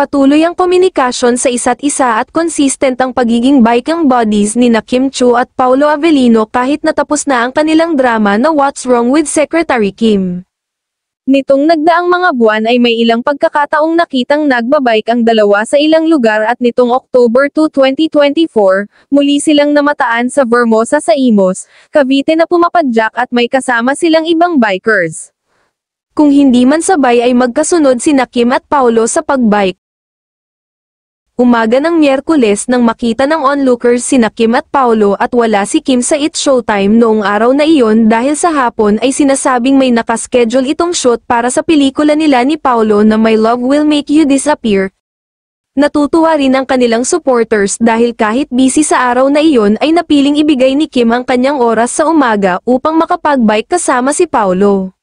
Patuloy ang komunikasyon sa isa't isa at consistent ang pagiging biking buddies ni na Kim Chu at Paolo Avellino kahit natapos na ang kanilang drama na What's Wrong with Secretary Kim. Nitong nagdaang mga buwan ay may ilang pagkakataong nakitang nagbabike ang dalawa sa ilang lugar at nitong October 2, 2024, muli silang namataan sa Vermosa sa Imos, Cavite na pumapadyak at may kasama silang ibang bikers. Kung hindi man sabay ay magkasunod si Nakim at Paolo sa pagbike, Umaga ng Miyerkules nang makita ng onlookers sina Kim at Paolo at wala si Kim sa It Showtime noong araw na iyon dahil sa hapon ay sinasabing may nakaschedule itong shoot para sa pelikula nila ni Paolo na My Love Will Make You Disappear. Natutuwa rin ang kanilang supporters dahil kahit busy sa araw na iyon ay napiling ibigay ni Kim ang kanyang oras sa umaga upang makapag-bike kasama si Paolo.